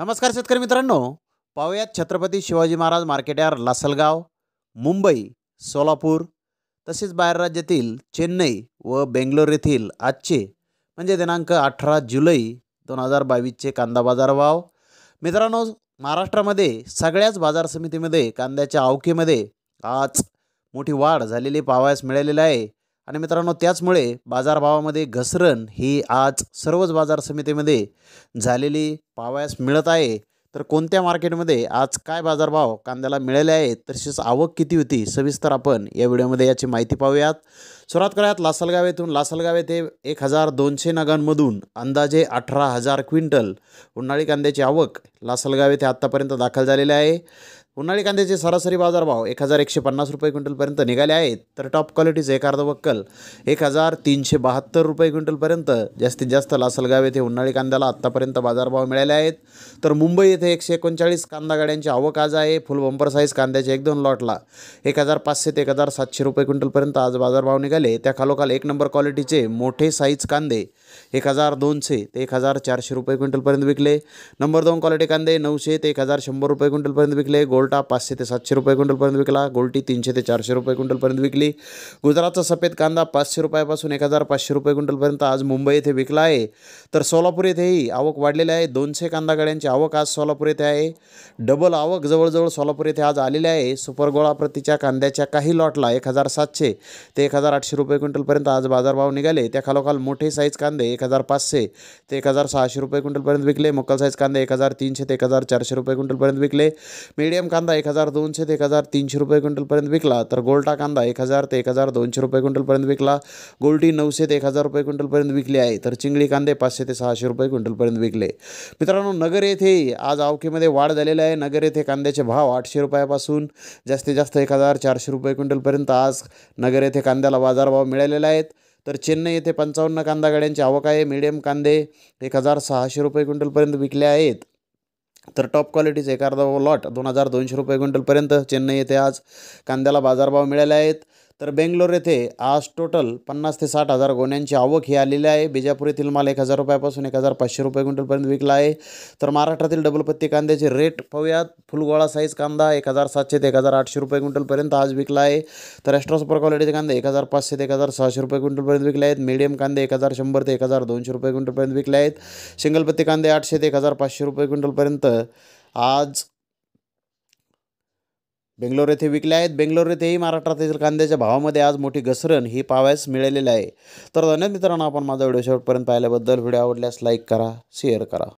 नमस्कार शेतकरी मित्रांनो पाहूयात छत्रपती शिवाजी महाराज मार्केट यार लासलगाव मुंबई सोलापूर तसेच बाहेर राज्यातील चेन्नई व बेंगलोर येथील आजचे म्हणजे दिनांक अठरा जुलै दोन हजार बावीसचे कांदा बाजार भाव मित्रांनो महाराष्ट्रामध्ये सगळ्याच बाजार समितीमध्ये कांद्याच्या आवकीमध्ये आज मोठी वाढ झालेली पाहावयास मिळालेली आहे आणि मित्रांनो त्याचमुळे बाजारभावामध्ये घसरण ही आज सर्वच बाजार समितीमध्ये झालेली पावयास मिळत आहे तर कोणत्या मार्केटमध्ये आज काय बाजारभाव कांद्याला मिळाले आहेत तशीच आवक किती होती सविस्तर आपण या व्हिडिओमध्ये याची माहिती पाहूयात सुरुवात करूयात लासलगाव येथून लासलगाव येथे एक हजार दोनशे नगांमधून अंदाजे अठरा हजार क्विंटल उन्हाळी कांद्याची आवक लासलगाव येथे आत्तापर्यंत दाखल झालेली आहे उन्हाळी कांद्याचे सरासरी बाजारभाव एक हजार एकशे पन्नास रुपये क्विंटलपर्यंत निघाले आहेत तर टॉप क्वालिटीचे एक अर्ध वक्कल एक हजार तीनशे बहात्तर रुपये क्विंटलपर्यंत जास्तीत जास्त लासलगाव येथे उन्हाळी कांद्याला आत्तापर्यंत बाजारभाव मिळाले आहेत तर मुंबई येथे एकशे एकोणचाळीस कांदा गाड्यांची आवक आज आहे फुल बंपर साईज कांद्याचे एक दोन लॉटला एक हजार पाचशे ते एक हजार सातशे रुपये क्विंटलपर्यंत आज बाजारभाव निघाले त्या खालोखाल एक नंबर क्वालिटीचे मोठे साईज कांदे एक हजार दोनशे ते एक हजार चारशे रुपये क्विंटलपर्यंत विकले नंबर दोन क्वालिटी कांदे नऊशे ते एक हजार शंभर रुपये क्विंटलपर्यंत विकले गोल्ड गोल्टा पाचशे ते सातशे रुपये क्विंटलपर्यंत विकला गोल्टी तीनशे ते चारशे रुपये क्विंटलपर्यंत विकली गुजरातचा सफेद कांदा पाचशे रुपयापासून एक हजार पाचशे रुपये क्विंटलपर्यंत आज मुंबई येथे विकला आहे तर सोलापूर येथेही आवक वाढलेली आहे दोनशे कांदा गाड्यांची आवक आज सोलापूर येथे आहे डबल आवक जवळजवळ सोलापूर येथे आज आलेली आहे सुपर प्रतीच्या कांद्याच्या काही लॉटला एक हजार सातशे ते एक हजार आठशे रुपये क्विंटलपर्यंत आज बाजारभाव निघाले त्या खालोखाल मोठे साईज कांदे एक हजार पाचशे ते एक हजार सहाशे रुपये क्विंटलपर्यंत विकले मक्कल साईज कांदे एक हजार तीनशे ते एक हजार चारशे रुपये क्विंटलपर्यंत विकले मीडियम कांदे कांदा एक हजार दोनशे ते एक हजार तीनशे रुपये क्विंटलपर्यंत विकला तर गोल्टा कांदा एक हजार ते एक हजार दोनशे रुपये क्विंटलपर्यंत विकला गोल्टी नऊशे ते एक हजार रुपये क्विंटलपर्यंत विकली आहे तर चिंगळी कांदे पाचशे ते सहाशे रुपये क्विंटलपर्यंत विकले मित्रांनो नगर येथे आज आवकीमध्ये वाढ झालेली आहे नगर येथे कांद्याचे भाव आठशे रुपयापासून जास्तीत जास्त एक हजार चारशे रुपये क्विंटलपर्यंत आज नगर येथे कांद्याला बाजारभाव मिळालेला आहेत तर चेन्नई येथे पंचावन्न कांदा गाड्यांची आवक आहे मीडियम कांदे एक हजार सहाशे रुपये क्विंटलपर्यंत विकले आहेत तर टॉप क्वालिटीचे कांदा लॉट दोन हजार दोनशे रुपये क्विंटलपर्यंत चेन्नई येथे आज कांद्याला बाजारभाव मिळाले आहेत तर बेंगलोर येथे आज टोटल पन्नास ते साठ हजार गोण्यांची आवक ही आलेली आहे बिजापूर येथील माल एक हजार रुपयापासून एक हजार पाचशे रुपये क्विंटलपर्यंत विकला आहे तर महाराष्ट्रातील डबलपत्ती कांद्याचे रेट पाहूयात फुलगोळा साईज कांदा एक हजार सातशे ते एक हजार आठशे रुपये क्विंटलपर्यंत आज विकला आहे तर एक्स्ट्रा सुपर क्वालिटीचे कांदे एक हजार पाचशे ते एक हजार सहाशे रुपये क्विंटलपर्यंत विकले आहेत मीडियम कांदे एक हजार शंभर ते एक हजार दोनशे रुपये क्विंटलपर्यंत विकले आहेत सिंगलपत्ती कांदे आठशे ते एक हजार पाचशे रुपये क्विंटलपर्यंत आज बेंगलोर येथे विकले आहेत बेंगलोर येथेही महाराष्ट्रातील कांद्याच्या भावामध्ये आज मोठी घसरण ही पाहावयास मिळालेली आहे तर धन्यवाद मित्रांनो आपण माझा व्हिडिओ शेवटपर्यंत पाहिल्याबद्दल व्हिडिओ आवडल्यास लाईक करा शेअर करा